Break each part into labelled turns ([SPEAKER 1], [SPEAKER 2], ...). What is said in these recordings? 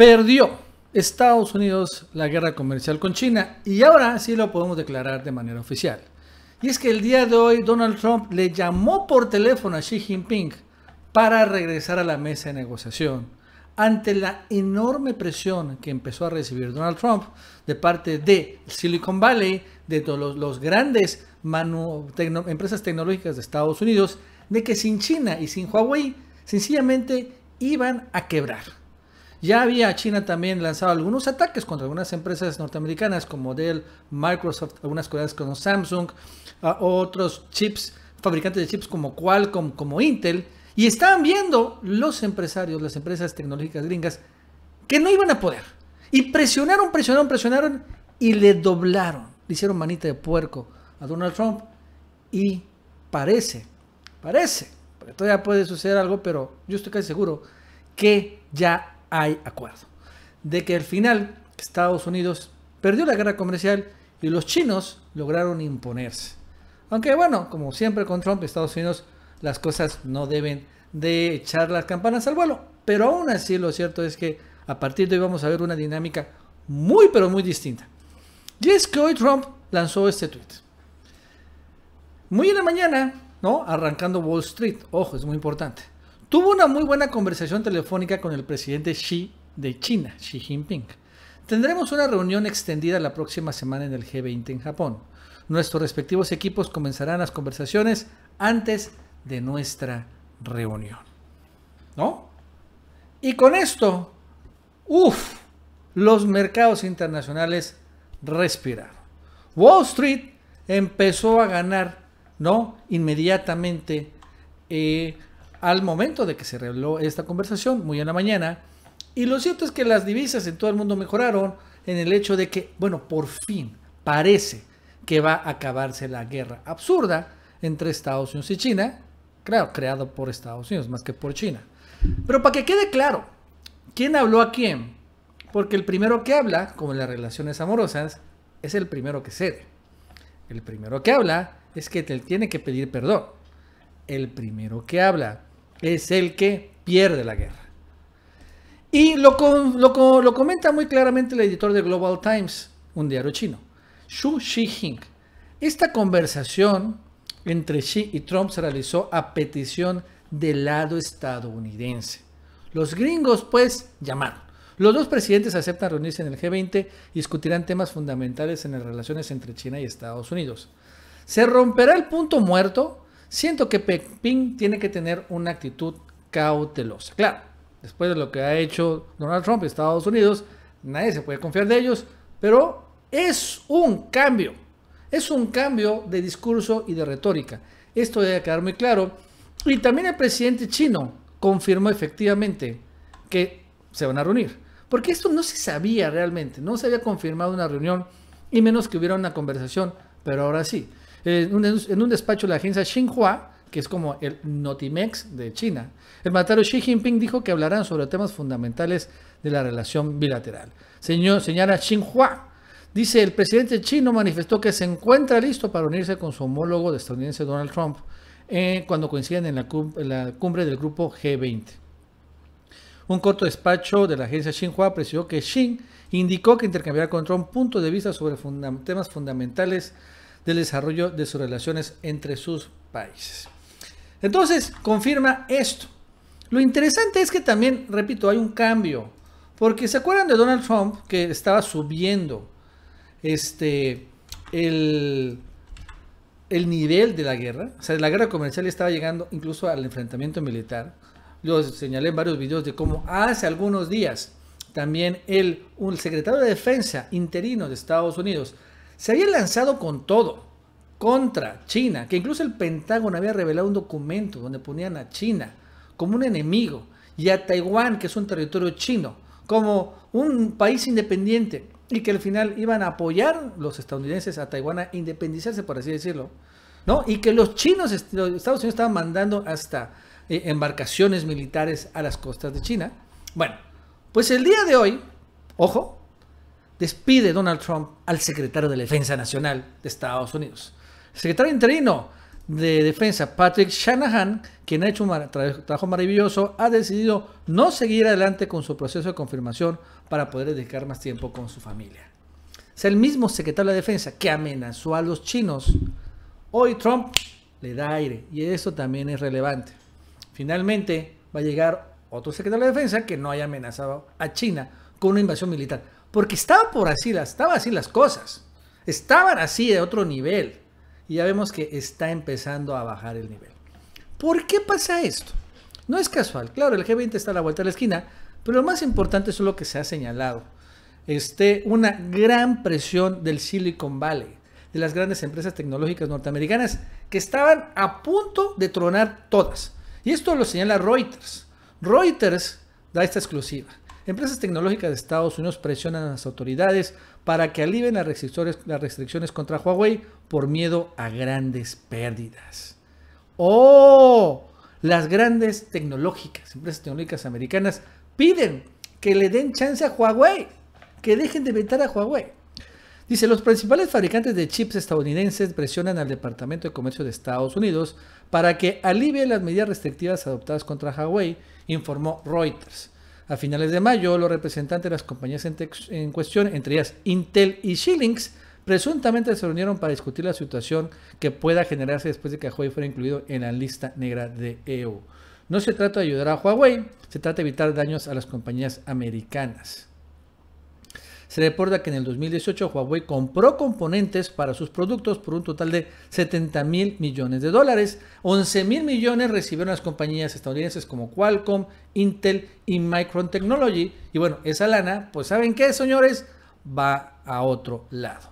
[SPEAKER 1] perdió Estados Unidos la guerra comercial con China y ahora sí lo podemos declarar de manera oficial. Y es que el día de hoy Donald Trump le llamó por teléfono a Xi Jinping para regresar a la mesa de negociación ante la enorme presión que empezó a recibir Donald Trump de parte de Silicon Valley, de todos los, grandes empresas tecnológicas de Estados Unidos, de que sin China y sin Huawei sencillamente iban a quebrar. Ya había China también lanzado algunos ataques contra algunas empresas norteamericanas como Dell, Microsoft, algunas cosas como Samsung, ah, otros chips, fabricantes de chips como Qualcomm, como Intel. Y estaban viendo los empresarios, las empresas tecnológicas gringas, que no iban a poder. Y presionaron, presionaron, presionaron y le doblaron. Le hicieron manita de puerco a Donald Trump y parece, parece, porque todavía puede suceder algo, pero yo estoy casi seguro que ya hay acuerdo de que al final Estados Unidos perdió la guerra comercial y los chinos lograron imponerse. Aunque bueno, como siempre con Trump, Estados Unidos las cosas no deben de echar las campanas al vuelo. Pero aún así lo cierto es que a partir de hoy vamos a ver una dinámica muy pero muy distinta. Y es que hoy Trump lanzó este tweet. Muy en la mañana, ¿no? Arrancando Wall Street. Ojo, es muy importante tuvo una muy buena conversación telefónica con el presidente Xi de China, Xi Jinping. Tendremos una reunión extendida la próxima semana en el G20 en Japón. Nuestros respectivos equipos comenzarán las conversaciones antes de nuestra reunión. ¿No? Y con esto, uff, los mercados internacionales respiraron. Wall Street empezó a ganar, ¿no? Inmediatamente. Eh, al momento de que se reveló esta conversación, muy en la mañana. Y lo cierto es que las divisas en todo el mundo mejoraron en el hecho de que, bueno, por fin parece que va a acabarse la guerra absurda entre Estados Unidos y China, claro, creado por Estados Unidos más que por China. Pero para que quede claro, ¿quién habló a quién? Porque el primero que habla, como en las relaciones amorosas, es el primero que cede. El primero que habla es que te tiene que pedir perdón. El primero que habla es el que pierde la guerra. Y lo, lo, comenta muy claramente el editor de Global Times, un diario chino, Xu Xijing. Esta conversación entre Xi y Trump se realizó a petición del lado estadounidense. Los gringos, pues, llamaron. Los dos presidentes aceptan reunirse en el G20 y discutirán temas fundamentales en las relaciones entre China y Estados Unidos. ¿Se romperá el punto muerto? Siento que Pekín tiene que tener una actitud cautelosa. Claro, después de lo que ha hecho Donald Trump y Estados Unidos, nadie se puede confiar de ellos, pero es un cambio. Es un cambio de discurso y de retórica. Esto debe quedar muy claro. Y también el presidente chino confirmó efectivamente que se van a reunir. Porque esto no se sabía realmente, no se había confirmado una reunión y menos que hubiera una conversación, pero ahora sí en un, despacho de la agencia Xinhua, que es como el Notimex de China. El mandatario Xi Jinping dijo que hablarán sobre temas fundamentales de la relación bilateral. señora Xinhua, dice el presidente chino manifestó que se encuentra listo para unirse con su homólogo de estadounidense Donald Trump eh, cuando coinciden en la, cumbre del grupo G20. Un corto despacho de la agencia Xinhua precisó que Xi indicó que intercambiará con Trump puntos de vista sobre temas fundamentales del desarrollo de sus relaciones entre sus países. Entonces, confirma esto. Lo interesante es que también, repito, hay un cambio. Porque se acuerdan de Donald Trump que estaba subiendo este, el, nivel de la guerra. O sea, la guerra comercial estaba llegando incluso al enfrentamiento militar. Yo señalé en varios videos de cómo hace algunos días también el, un secretario de defensa interino de Estados Unidos se había lanzado con todo contra China, que incluso el Pentágono había revelado un documento donde ponían a China como un enemigo y a Taiwán, que es un territorio chino, como un país independiente y que al final iban a apoyar los estadounidenses a Taiwán a independizarse, por así decirlo, ¿no? Y que los chinos, los Estados Unidos estaban mandando hasta eh, embarcaciones militares a las costas de China. Bueno, pues el día de hoy, ojo, despide Donald Trump al secretario de Defensa Nacional de Estados Unidos. El secretario interino de Defensa, Patrick Shanahan, quien ha hecho un trabajo maravilloso, ha decidido no seguir adelante con su proceso de confirmación para poder dedicar más tiempo con su familia. Es el mismo secretario de Defensa que amenazó a los chinos. Hoy Trump le da aire y eso también es relevante. Finalmente va a llegar otro secretario de Defensa que no haya amenazado a China con una invasión militar. Porque estaba por así, estaba así las cosas. Estaban así de otro nivel. Y ya vemos que está empezando a bajar el nivel. ¿Por qué pasa esto? No es casual. Claro, el G20 está a la vuelta de la esquina, pero lo más importante es lo que se ha señalado. Este, una gran presión del Silicon Valley, de las grandes empresas tecnológicas norteamericanas, que estaban a punto de tronar todas. Y esto lo señala Reuters. Reuters da esta exclusiva. Empresas tecnológicas de Estados Unidos presionan a las autoridades para que aliven las restricciones, contra Huawei por miedo a grandes pérdidas. ¡Oh! Las grandes tecnológicas, empresas tecnológicas americanas, piden que le den chance a Huawei, que dejen de vetar a Huawei. Dice, los principales fabricantes de chips estadounidenses presionan al Departamento de Comercio de Estados Unidos para que alivie las medidas restrictivas adoptadas contra Huawei, informó Reuters. A finales de mayo, los representantes de las compañías en, cuestión, entre ellas Intel y Shillings, presuntamente se reunieron para discutir la situación que pueda generarse después de que Huawei fuera incluido en la lista negra de EU. No se trata de ayudar a Huawei, se trata de evitar daños a las compañías americanas. Se reporta que en el 2018 Huawei compró componentes para sus productos por un total de 70 mil millones de dólares. 11 mil millones recibieron las compañías estadounidenses como Qualcomm, Intel y Micron Technology. Y bueno, esa lana, pues ¿saben qué, señores? Va a otro lado.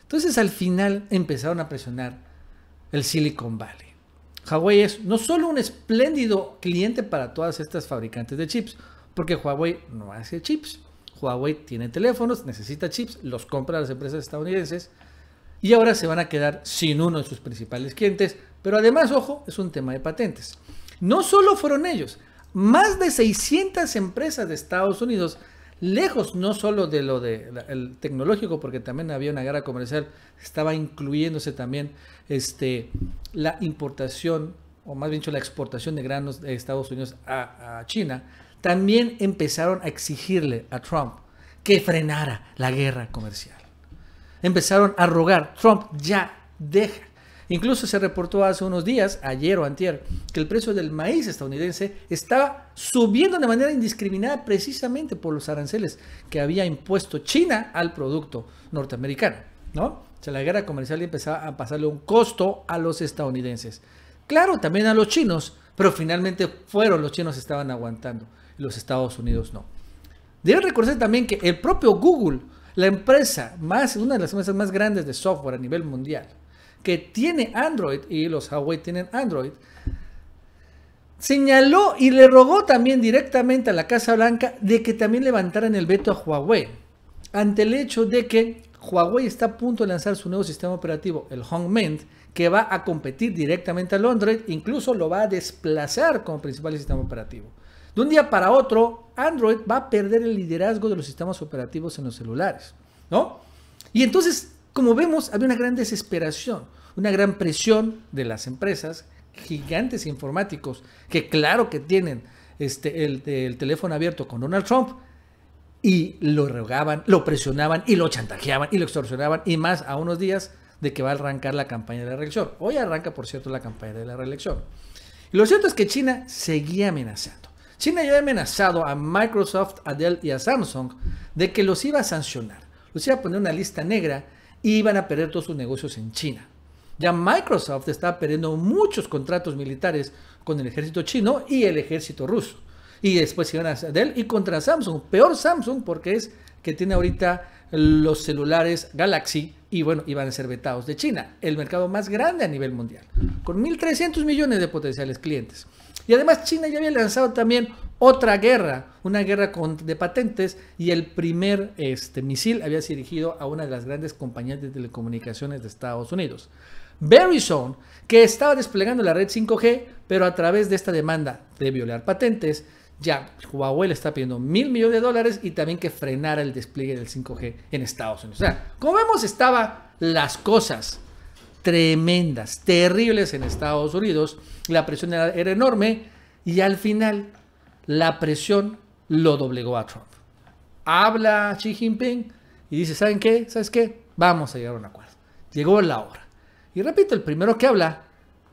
[SPEAKER 1] Entonces al final empezaron a presionar el Silicon Valley. Huawei es no solo un espléndido cliente para todas estas fabricantes de chips, porque Huawei no hace chips. Huawei tiene teléfonos, necesita chips, los compra a las empresas estadounidenses y ahora se van a quedar sin uno de sus principales clientes. Pero además, ojo, es un tema de patentes. No solo fueron ellos, más de 600 empresas de Estados Unidos, lejos no solo de lo de, tecnológico, porque también había una guerra comercial, estaba incluyéndose también este, la importación, o más bien dicho, la exportación de granos de Estados Unidos a China también empezaron a exigirle a Trump que frenara la guerra comercial. Empezaron a rogar, Trump ya deja. Incluso se reportó hace unos días, ayer o antier, que el precio del maíz estadounidense estaba subiendo de manera indiscriminada precisamente por los aranceles que había impuesto China al producto norteamericano, ¿no? O sea, la guerra comercial empezaba a pasarle un costo a los estadounidenses. Claro, también a los chinos, pero finalmente fueron los chinos que estaban aguantando los Estados Unidos no. Debe recordar también que el propio Google, la empresa más, una de las empresas más grandes de software a nivel mundial, que tiene Android y los Huawei tienen Android, señaló y le rogó también directamente a la Casa Blanca de que también levantaran el veto a Huawei ante el hecho de que Huawei está a punto de lanzar su nuevo sistema operativo, el Hongmend, que va a competir directamente al Android, incluso lo va a desplazar como principal sistema operativo. De un día para otro, Android va a perder el liderazgo de los sistemas operativos en los celulares, ¿no? Y entonces, como vemos, había una gran desesperación, una gran presión de las empresas, gigantes informáticos, que claro que tienen este, el, teléfono abierto con Donald Trump, y lo rogaban, lo presionaban y lo chantajeaban y lo extorsionaban, y más a unos días de que va a arrancar la campaña de la reelección. Hoy arranca, por cierto, la campaña de la reelección. lo cierto es que China seguía amenazando. China ya ha amenazado a Microsoft, a Dell y a Samsung de que los iba a sancionar, los iba a poner una lista negra y iban a perder todos sus negocios en China. Ya Microsoft está perdiendo muchos contratos militares con el ejército chino y el ejército ruso. Y después iban a Dell y contra Samsung. Peor Samsung porque es que tiene ahorita los celulares Galaxy y bueno, iban a ser vetados de China, el mercado más grande a nivel mundial, con 1.300 millones de potenciales clientes. Y además China ya había lanzado también otra guerra, una guerra de patentes y el primer este, misil había sido dirigido a una de las grandes compañías de telecomunicaciones de Estados Unidos. Verizon, que estaba desplegando la red 5G, pero a través de esta demanda de violar patentes, ya Huawei le está pidiendo mil millones de dólares y también que frenara el despliegue del 5G en Estados Unidos. O sea, como vemos, estaba las cosas tremendas, terribles en Estados Unidos. La presión era, enorme y al final la presión lo doblegó a Trump. Habla Xi Jinping y dice, ¿saben qué? ¿Sabes qué? Vamos a llegar a un acuerdo. Llegó la hora. Y repito, el primero que habla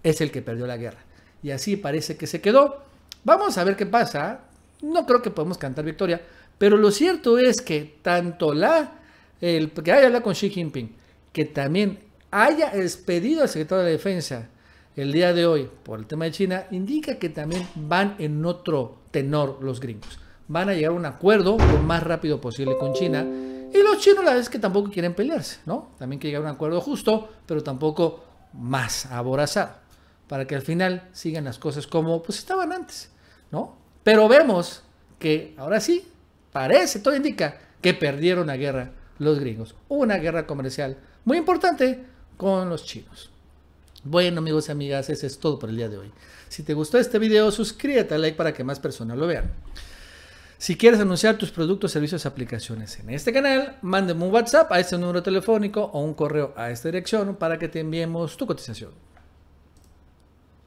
[SPEAKER 1] es el que perdió la guerra. Y así parece que se quedó. Vamos a ver qué pasa. No creo que podamos cantar victoria, pero lo cierto es que tanto la el que habla con Xi Jinping, que también haya expedido al secretario de Defensa el día de hoy por el tema de China, indica que también van en otro tenor los gringos. Van a llegar a un acuerdo lo más rápido posible con China. Y los chinos la vez que tampoco quieren pelearse, ¿no? También que llegar a un acuerdo justo, pero tampoco más aborazado. Para que al final sigan las cosas como pues estaban antes, ¿no? Pero vemos que ahora sí, parece, todo indica que perdieron la guerra los gringos. Una guerra comercial muy importante con los chinos. Bueno amigos y amigas, ese es todo por el día de hoy. Si te gustó este video, suscríbete al like para que más personas lo vean. Si quieres anunciar tus productos, servicios, aplicaciones en este canal, mándame un WhatsApp a este número telefónico o un correo a esta dirección para que te enviemos tu cotización.